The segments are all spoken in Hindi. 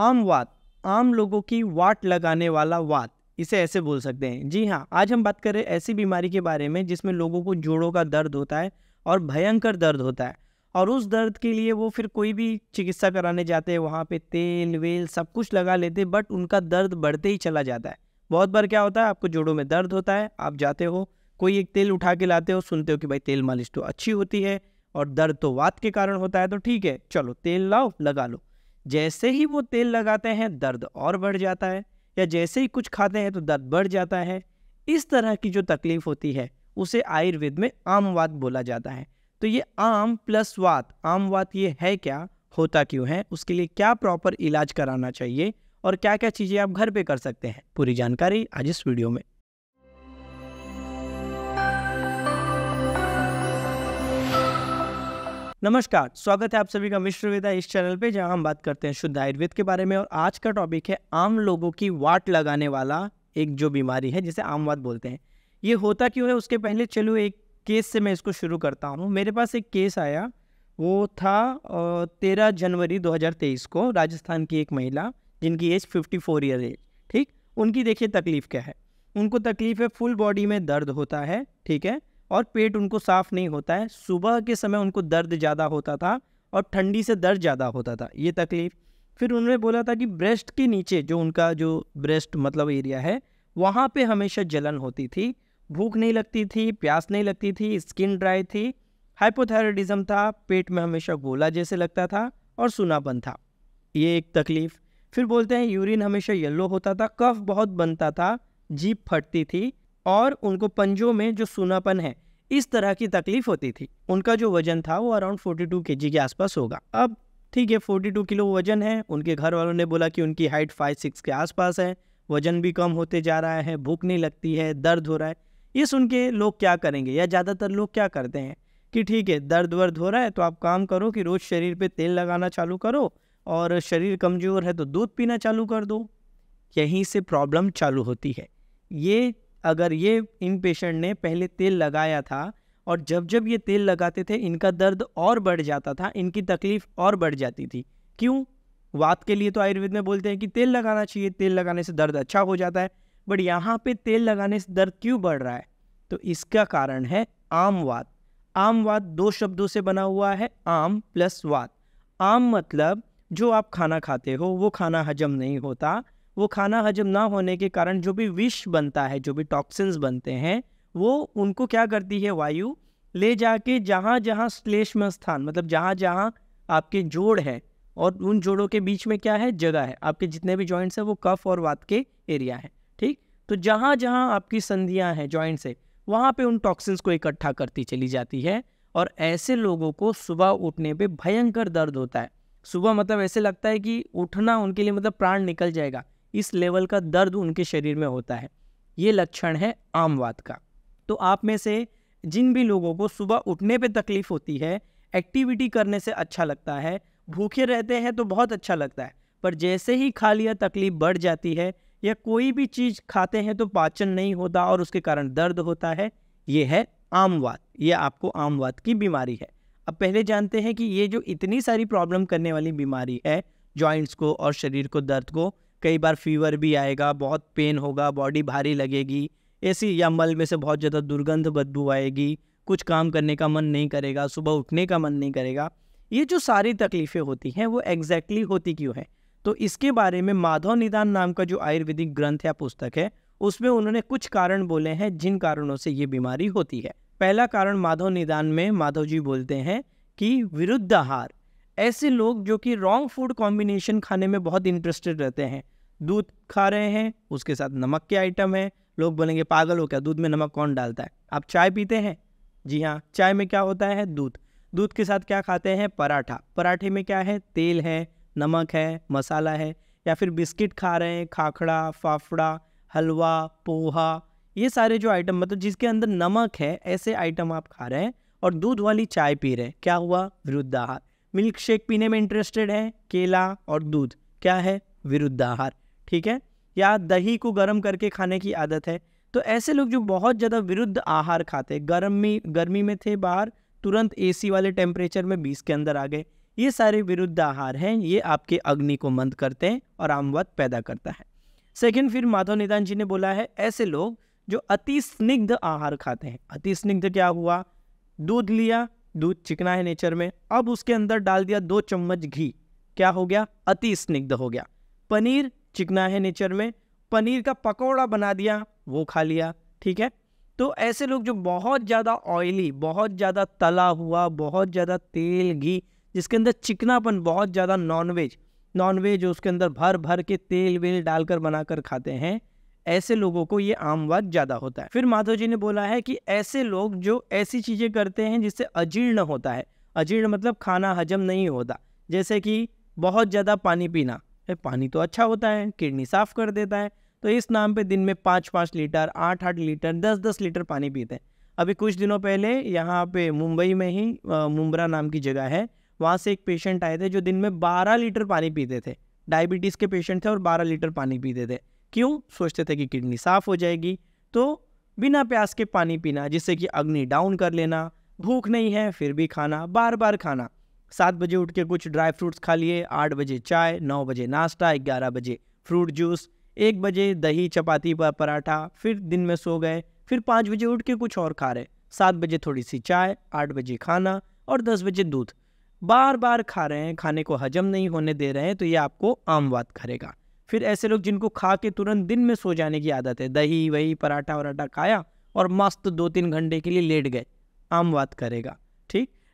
आम वाद आम लोगों की वाट लगाने वाला वाद इसे ऐसे बोल सकते हैं जी हाँ आज हम बात कर रहे हैं ऐसी बीमारी के बारे में जिसमें लोगों को जोड़ों का दर्द होता है और भयंकर दर्द होता है और उस दर्द के लिए वो फिर कोई भी चिकित्सा कराने जाते हैं वहाँ पे तेल वेल सब कुछ लगा लेते बट उनका दर्द बढ़ते ही चला जाता है बहुत बार क्या होता है आपको जोड़ों में दर्द होता है आप जाते हो कोई एक तेल उठा के लाते हो सुनते हो कि भाई तेल मालिश तो अच्छी होती है और दर्द तो वात के कारण होता है तो ठीक है चलो तेल लाओ लगा लो जैसे ही वो तेल लगाते हैं दर्द और बढ़ जाता है या जैसे ही कुछ खाते हैं तो दर्द बढ़ जाता है इस तरह की जो तकलीफ होती है उसे आयुर्वेद में आमवाद बोला जाता है तो ये आम प्लस वात वात ये है क्या होता क्यों है उसके लिए क्या प्रॉपर इलाज कराना चाहिए और क्या क्या चीज़ें आप घर पे कर सकते हैं पूरी जानकारी आज इस वीडियो में नमस्कार स्वागत है आप सभी का मिश्रविदा इस चैनल पे जहां हम बात करते हैं शुद्ध आयुर्वेद के बारे में और आज का टॉपिक है आम लोगों की वाट लगाने वाला एक जो बीमारी है जिसे आमवाद बोलते हैं ये होता क्यों है उसके पहले चलो एक केस से मैं इसको शुरू करता हूँ मेरे पास एक केस आया वो था तेरह जनवरी दो को राजस्थान की एक महिला जिनकी age fifty four year age ठीक उनकी देखिए तकलीफ़ क्या है उनको तकलीफ़ है फुल बॉडी में दर्द होता है ठीक है और पेट उनको साफ़ नहीं होता है सुबह के समय उनको दर्द ज़्यादा होता था और ठंडी से दर्द ज़्यादा होता था ये तकलीफ़ फिर उन्होंने बोला था कि ब्रेस्ट के नीचे जो उनका जो ब्रेस्ट मतलब एरिया है वहाँ पे हमेशा जलन होती थी भूख नहीं लगती थी प्यास नहीं लगती थी स्किन ड्राई थी हाइपोथायरॉयडिज्म था पेट में हमेशा गोला जैसे लगता था और सुनापन था ये एक तकलीफ़ फिर बोलते हैं यूरिन हमेशा येलो होता था कफ बहुत बनता था जीप फटती थी और उनको पंजों में जो सूनापन है इस तरह की तकलीफ होती थी उनका जो वजन था वो अराउंड फोर्टी टू के के आसपास होगा अब ठीक है फोर्टी टू किलो वजन है उनके घर वालों ने बोला कि उनकी हाइट फाइव सिक्स के आसपास है वजन भी कम होते जा रहा है भूख नहीं लगती है दर्द हो रहा है ये सुन के लोग क्या करेंगे या ज़्यादातर लोग क्या करते हैं कि ठीक है दर्द वर्द हो रहा है तो आप काम करो कि रोज़ शरीर पे तेल लगाना चालू करो और शरीर कमज़ोर है तो दूध पीना चालू कर दो यहीं से प्रॉब्लम चालू होती है ये अगर ये इन पेशेंट ने पहले तेल लगाया था और जब जब ये तेल लगाते थे इनका दर्द और बढ़ जाता था इनकी तकलीफ़ और बढ़ जाती थी क्यों वात के लिए तो आयुर्वेद में बोलते हैं कि तेल लगाना चाहिए तेल लगाने से दर्द अच्छा हो जाता है बट यहाँ पे तेल लगाने से दर्द क्यों बढ़ रहा है तो इसका कारण है आम आम वात दो शब्दों से बना हुआ है आम प्लस वात आम मतलब जो आप खाना खाते हो वो खाना हजम नहीं होता वो खाना हजम ना होने के कारण जो भी विष बनता है जो भी टॉक्सिन्स बनते हैं वो उनको क्या करती है वायु ले जाके जहाँ जहाँ श्लेष्म स्थान मतलब जहाँ जहाँ आपके जोड़ है और उन जोड़ों के बीच में क्या है जगह है आपके जितने भी जॉइंट्स हैं वो कफ और वात के एरिया है ठीक तो जहाँ जहाँ आपकी संधियाँ हैं जॉइंट्स है वहाँ पे उन टॉक्सिन्स को इकट्ठा करती चली जाती है और ऐसे लोगों को सुबह उठने पे भयंकर दर्द होता है सुबह मतलब ऐसे लगता है कि उठना उनके लिए मतलब प्राण निकल जाएगा इस लेवल का दर्द उनके शरीर में होता है ये लक्षण है आमवाद का तो आप में से जिन भी लोगों को सुबह उठने पे तकलीफ़ होती है एक्टिविटी करने से अच्छा लगता है भूखे रहते हैं तो बहुत अच्छा लगता है पर जैसे ही खा लिया तकलीफ बढ़ जाती है या कोई भी चीज़ खाते हैं तो पाचन नहीं होता और उसके कारण दर्द होता है ये है आमवाद ये आपको आमवाद की बीमारी है अब पहले जानते हैं कि ये जो इतनी सारी प्रॉब्लम करने वाली बीमारी है जॉइंट्स को और शरीर को दर्द को कई बार फीवर भी आएगा बहुत पेन होगा बॉडी भारी लगेगी ऐसी या मल में से बहुत ज़्यादा दुर्गंध बदबू आएगी कुछ काम करने का मन नहीं करेगा सुबह उठने का मन नहीं करेगा ये जो सारी तकलीफ़ें होती हैं वो एग्जैक्टली exactly होती क्यों हैं तो इसके बारे में माधव निदान नाम का जो आयुर्वेदिक ग्रंथ या पुस्तक है उसमें उन्होंने कुछ कारण बोले हैं जिन कारणों से ये बीमारी होती है पहला कारण माधव निदान में माधव जी बोलते हैं कि विरुद्ध आहार ऐसे लोग जो कि रॉन्ग फूड कॉम्बिनेशन खाने में बहुत इंटरेस्टेड रहते हैं दूध खा रहे हैं उसके साथ नमक के आइटम हैं लोग बोलेंगे पागल हो क्या दूध में नमक कौन डालता है आप चाय पीते हैं जी हाँ चाय में क्या होता है दूध दूध के साथ क्या खाते हैं पराठा पराठे में क्या है तेल है नमक है मसाला है या फिर बिस्किट खा रहे हैं खाखड़ा फाफड़ा हलवा पोहा ये सारे जो आइटम मतलब जिसके अंदर नमक है ऐसे आइटम आप खा रहे हैं और दूध वाली चाय पी रहे हैं क्या हुआ विरुद्ध आहार मिल्क शेक पीने में इंटरेस्टेड है केला और दूध क्या है विरुद्ध आहार ठीक है या दही को गर्म करके खाने की आदत है तो ऐसे लोग जो बहुत ज़्यादा विरुद्ध आहार खाते गर्मी गर्मी में थे बाहर तुरंत एसी वाले टेम्परेचर में बीस के अंदर आ गए ये सारे विरुद्ध आहार हैं ये आपके अग्नि को मंद करते हैं और आमवत पैदा करता है सेकंड फिर माधव निदान जी ने बोला है ऐसे लोग जो अति स्निग्ध आहार खाते हैं अति स्निग्ध क्या हुआ दूध लिया दूध चिकना है नेचर में अब उसके अंदर डाल दिया दो चम्मच घी क्या हो गया अति स्निग्ध हो गया पनीर चिकना है नेचर में पनीर का पकौड़ा बना दिया वो खा लिया ठीक है तो ऐसे लोग जो बहुत ज़्यादा ऑयली बहुत ज़्यादा तला हुआ बहुत ज़्यादा तेल घी जिसके अंदर चिकनापन बहुत ज़्यादा नॉनवेज नॉनवेज उसके अंदर भर भर के तेल वेल डालकर बनाकर खाते हैं ऐसे लोगों को ये आमवाद ज़्यादा होता है फिर माधव जी ने बोला है कि ऐसे लोग जो ऐसी चीज़ें करते हैं जिससे अजीर्ण होता है अजीर्ण मतलब खाना हजम नहीं होता जैसे कि बहुत ज़्यादा पानी पीना पानी तो अच्छा होता है किडनी साफ़ कर देता है तो इस नाम पे दिन में पाँच पाँच लीटर आठ आठ लीटर दस दस लीटर पानी पीते हैं अभी कुछ दिनों पहले यहाँ पे मुंबई में ही मुंबरा नाम की जगह है वहाँ से एक पेशेंट आए थे जो दिन में बारह लीटर पानी पीते थे डायबिटीज़ के पेशेंट थे और बारह लीटर पानी पीते थे क्यों सोचते थे कि किडनी साफ़ हो जाएगी तो बिना प्यास के पानी पीना जिससे कि अग्नि डाउन कर लेना भूख नहीं है फिर भी खाना बार बार खाना सात बजे उठ के कुछ ड्राई फ्रूट्स खा लिए आठ बजे चाय नौ बजे नाश्ता ग्यारह बजे फ्रूट जूस एक बजे दही चपाती पर पराठा फिर दिन में सो गए फिर पाँच बजे उठ के कुछ और खा रहे सात बजे थोड़ी सी चाय आठ बजे खाना और दस बजे दूध बार बार खा रहे हैं खाने को हजम नहीं होने दे रहे हैं तो ये आपको आम बात करेगा फिर ऐसे लोग जिनको खा के तुरंत दिन में सो जाने की आदत है दही वही पराठा वराठा खाया और मस्त दो तीन घंटे के लिए लेट गए आम बात करेगा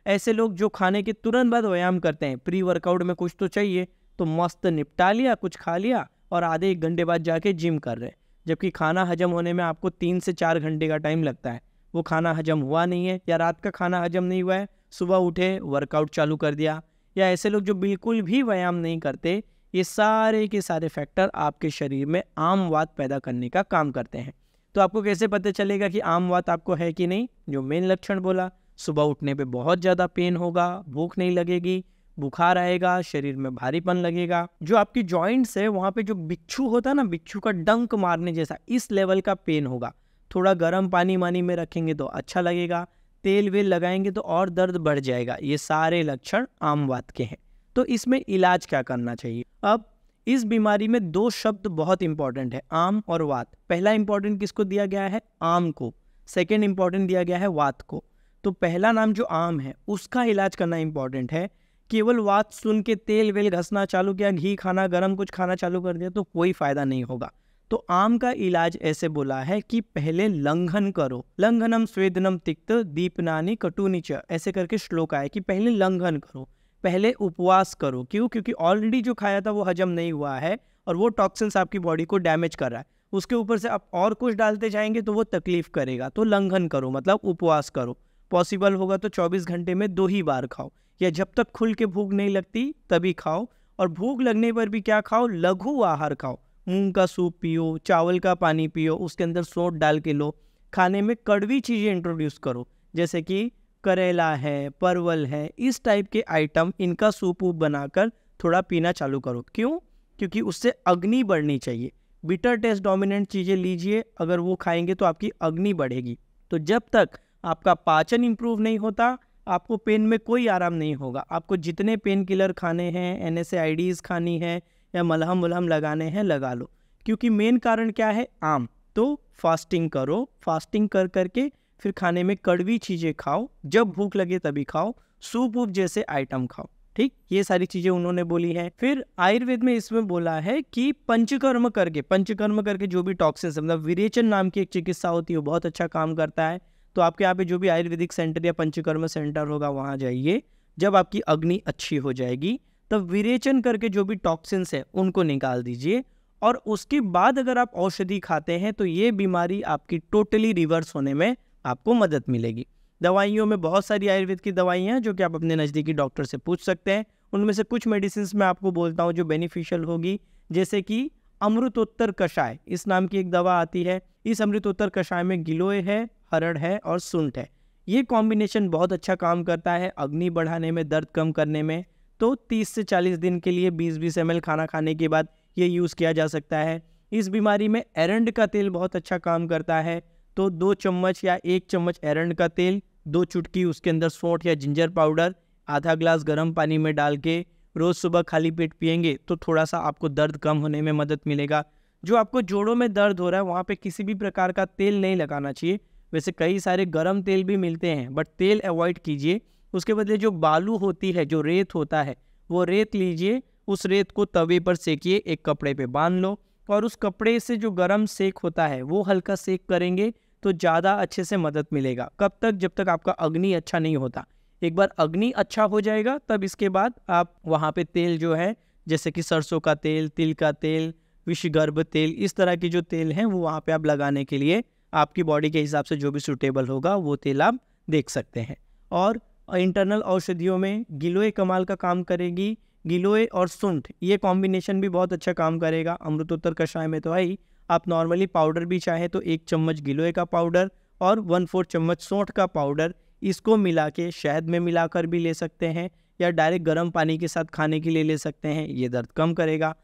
ऐसे लोग जो खाने के तुरंत बाद व्यायाम करते हैं प्री वर्कआउट में कुछ तो चाहिए तो मस्त निपटा लिया कुछ खा लिया और आधे एक घंटे बाद जाके जिम कर रहे हैं जबकि खाना हजम होने में आपको तीन से चार घंटे का टाइम लगता है वो खाना हजम हुआ नहीं है या रात का खाना हजम नहीं हुआ है सुबह उठे वर्कआउट चालू कर दिया या ऐसे लोग जो बिल्कुल भी व्यायाम नहीं करते ये सारे के सारे फैक्टर आपके शरीर में आम वात पैदा करने का काम करते हैं तो आपको कैसे पता चलेगा कि वात आपको है कि नहीं जो मेन लक्षण बोला सुबह उठने पे बहुत ज़्यादा पेन होगा भूख नहीं लगेगी बुखार आएगा शरीर में भारीपन लगेगा जो आपकी जॉइंट्स है वहाँ पे जो बिच्छू होता है ना बिच्छू का डंक मारने जैसा इस लेवल का पेन होगा थोड़ा गर्म पानी वानी में रखेंगे तो अच्छा लगेगा तेल वेल लगाएंगे तो और दर्द बढ़ जाएगा ये सारे लक्षण आम बात के हैं तो इसमें इलाज क्या करना चाहिए अब इस बीमारी में दो शब्द बहुत इंपॉर्टेंट है आम और वात पहला इंपॉर्टेंट किसको दिया गया है आम को सेकेंड इंपॉर्टेंट दिया गया है वात को तो पहला नाम जो आम है उसका इलाज करना इम्पॉर्टेंट है केवल बात सुन के तेल वेल घसना चालू किया घी खाना गर्म कुछ खाना चालू कर दिया तो कोई फ़ायदा नहीं होगा तो आम का इलाज ऐसे बोला है कि पहले लंघन करो लंघनम स्वेदनम तिक्त दीपनानी कटुनिच ऐसे करके श्लोक आए कि पहले लंघन करो पहले उपवास करो क्यों क्योंकि ऑलरेडी जो खाया था वो हजम नहीं हुआ है और वो टॉक्सिन्स आपकी बॉडी को डैमेज कर रहा है उसके ऊपर से आप और कुछ डालते जाएंगे तो वो तकलीफ़ करेगा तो लंघन करो मतलब उपवास करो पॉसिबल होगा तो 24 घंटे में दो ही बार खाओ या जब तक खुल के भूख नहीं लगती तभी खाओ और भूख लगने पर भी क्या खाओ लघु आहार खाओ मूंग का सूप पियो चावल का पानी पियो उसके अंदर सोट डाल के लो खाने में कड़वी चीज़ें इंट्रोड्यूस करो जैसे कि करेला है परवल है इस टाइप के आइटम इनका सूप वूप बनाकर थोड़ा पीना चालू करो क्यों क्योंकि उससे अग्नि बढ़नी चाहिए बिटर टेस्ट डोमिनेंट चीज़ें लीजिए अगर वो खाएंगे तो आपकी अग्नि बढ़ेगी तो जब तक आपका पाचन इम्प्रूव नहीं होता आपको पेन में कोई आराम नहीं होगा आपको जितने पेन किलर खाने हैं एन एस खानी है या मलहम वलहम लगाने हैं लगा लो क्योंकि मेन कारण क्या है आम तो फास्टिंग करो फास्टिंग कर करके फिर खाने में कड़वी चीज़ें खाओ जब भूख लगे तभी खाओ सूप वूप जैसे आइटम खाओ ठीक ये सारी चीज़ें उन्होंने बोली हैं फिर आयुर्वेद में इसमें बोला है कि पंचकर्म करके पंचकर्म करके जो भी टॉक्सिन्स मतलब विरेचन नाम की एक चिकित्सा होती है वो बहुत अच्छा काम करता है तो आपके यहाँ पे जो भी आयुर्वेदिक सेंटर या पंचकर्म सेंटर होगा वहाँ जाइए जब आपकी अग्नि अच्छी हो जाएगी तब विरेचन करके जो भी टॉक्सिन्स है उनको निकाल दीजिए और उसके बाद अगर आप औषधि खाते हैं तो ये बीमारी आपकी टोटली रिवर्स होने में आपको मदद मिलेगी दवाइयों में बहुत सारी आयुर्वेद की दवाइयाँ हैं जो कि आप अपने नज़दीकी डॉक्टर से पूछ सकते हैं उनमें से कुछ मेडिसिन मैं आपको बोलता हूँ जो बेनिफिशियल होगी जैसे कि अमृतोत्तर कषाय इस नाम की एक दवा आती है इस अमृतोत्तर कषाय में गिलोय है हरड़ है और सुंट है ये कॉम्बिनेशन बहुत अच्छा काम करता है अग्नि बढ़ाने में दर्द कम करने में तो 30 से 40 दिन के लिए 20-20 एम खाना खाने के बाद ये यूज़ किया जा सकता है इस बीमारी में एरंड का तेल बहुत अच्छा काम करता है तो दो चम्मच या एक चम्मच एरंड का तेल दो चुटकी उसके अंदर सौठ या जिंजर पाउडर आधा ग्लास गर्म पानी में डाल के रोज़ सुबह खाली पेट पियेंगे तो थोड़ा सा आपको दर्द कम होने में मदद मिलेगा जो आपको जोड़ों में दर्द हो रहा है वहाँ पे किसी भी प्रकार का तेल नहीं लगाना चाहिए वैसे कई सारे गर्म तेल भी मिलते हैं बट तेल अवॉइड कीजिए उसके बदले जो बालू होती है जो रेत होता है वो रेत लीजिए उस रेत को तवे पर सेकिए एक कपड़े पे बांध लो और उस कपड़े से जो गर्म सेक होता है वो हल्का सेक करेंगे तो ज़्यादा अच्छे से मदद मिलेगा कब तक जब तक आपका अग्नि अच्छा नहीं होता एक बार अग्नि अच्छा हो जाएगा तब इसके बाद आप वहाँ पे तेल जो है जैसे कि सरसों का तेल तिल का तेल विषगर्भ तेल इस तरह के जो तेल हैं वो वहाँ पे आप लगाने के लिए आपकी बॉडी के हिसाब से जो भी सूटेबल होगा वो तेल आप देख सकते हैं और इंटरनल औषधियों में गिलोय कमाल का काम करेगी गिलोय और सुंठ ये कॉम्बिनेशन भी बहुत अच्छा काम करेगा अमृतोत्तर कषाय में तो आई आप नॉर्मली पाउडर भी चाहें तो एक चम्मच गिलोय का पाउडर और वन फोर्थ चम्मच सोंठ का पाउडर इसको मिला के शहद में मिलाकर भी ले सकते हैं या डायरेक्ट गर्म पानी के साथ खाने के लिए ले सकते हैं ये दर्द कम करेगा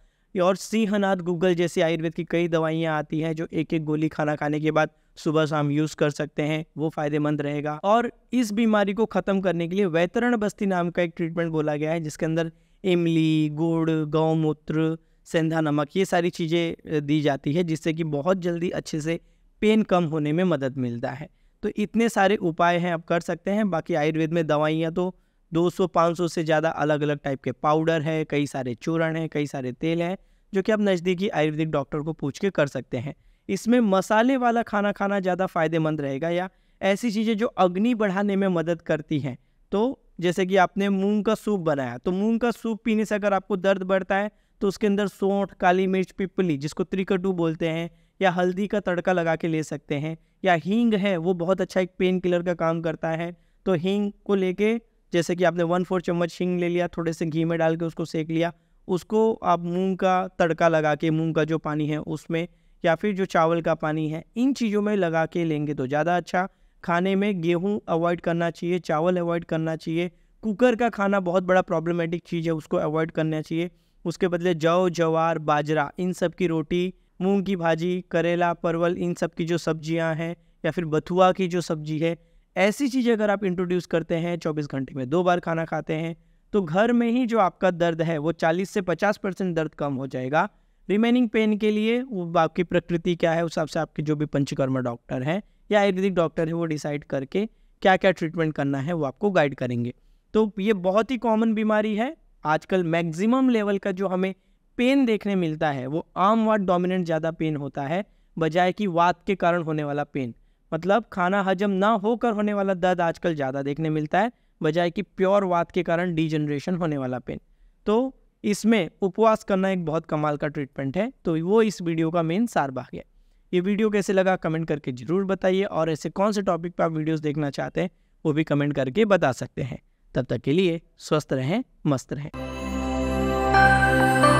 और सिंहनाथ गूगल जैसी आयुर्वेद की कई दवाइयाँ आती हैं जो एक एक गोली खाना खाने के बाद सुबह शाम यूज़ कर सकते हैं वो फ़ायदेमंद रहेगा और इस बीमारी को ख़त्म करने के लिए वैतरण बस्ती नाम का एक ट्रीटमेंट बोला गया है जिसके अंदर इमली गुड़ गौमूत्र सेंधा नमक ये सारी चीज़ें दी जाती है जिससे कि बहुत जल्दी अच्छे से पेन कम होने में मदद मिलता है तो इतने सारे उपाय हैं आप कर सकते हैं बाकी आयुर्वेद में दवाइयाँ तो 200-500 से ज़्यादा अलग अलग टाइप के पाउडर है कई सारे चूरण हैं कई सारे तेल हैं जो कि आप नज़दीकी आयुर्वेदिक डॉक्टर को पूछ के कर सकते हैं इसमें मसाले वाला खाना खाना ज़्यादा फ़ायदेमंद रहेगा या ऐसी चीज़ें जो अग्नि बढ़ाने में मदद करती हैं तो जैसे कि आपने मूंग का सूप बनाया तो मूंग का सूप पीने से अगर आपको दर्द बढ़ता है तो उसके अंदर सौंठ काली मिर्च पिपली जिसको त्रिकटू बोलते हैं या हल्दी का तड़का लगा के ले सकते हैं या हींग है वो बहुत अच्छा एक पेन किलर का काम करता है तो हींग को लेके जैसे कि आपने वन फोर चम्मच हींग ले लिया थोड़े से घी में डाल के उसको सेक लिया उसको आप मूंग का तड़का लगा के मूंग का जो पानी है उसमें या फिर जो चावल का पानी है इन चीज़ों में लगा के लेंगे तो ज़्यादा अच्छा खाने में गेहूँ अवॉइड करना चाहिए चावल अवॉइड करना चाहिए कुकर का खाना बहुत बड़ा प्रॉब्लमेटिक चीज़ है उसको अवॉइड करना चाहिए उसके बदले जौ जवार बाजरा इन सब की रोटी मूंग की भाजी करेला परवल इन सब की जो सब्जियां हैं या फिर बथुआ की जो सब्जी है ऐसी चीज़ें अगर आप इंट्रोड्यूस करते हैं चौबीस घंटे में दो बार खाना खाते हैं तो घर में ही जो आपका दर्द है वो चालीस से पचास परसेंट दर्द कम हो जाएगा रिमेनिंग पेन के लिए वो आपकी प्रकृति क्या है उस हिसाब से आपके जो भी पंचकर्मा डॉक्टर हैं या आयुर्वेदिक डॉक्टर हैं वो डिसाइड करके क्या क्या ट्रीटमेंट करना है वो आपको गाइड करेंगे तो ये बहुत ही कॉमन बीमारी है आजकल मैक्सिमम लेवल का जो हमें पेन देखने मिलता है वो आम वाट डोमिनेंट ज़्यादा पेन होता है बजाय कि वात के कारण होने वाला पेन मतलब खाना हजम ना होकर होने वाला दर्द आजकल ज़्यादा देखने मिलता है बजाय कि प्योर वात के कारण डिजनरेशन होने वाला पेन तो इसमें उपवास करना एक बहुत कमाल का ट्रीटमेंट है तो वो इस वीडियो का मेन सार भाग है ये वीडियो कैसे लगा कमेंट करके ज़रूर बताइए और ऐसे कौन से टॉपिक पर आप वीडियोस देखना चाहते हैं वो भी कमेंट करके बता सकते हैं तब तक के लिए स्वस्थ रहें मस्त रहें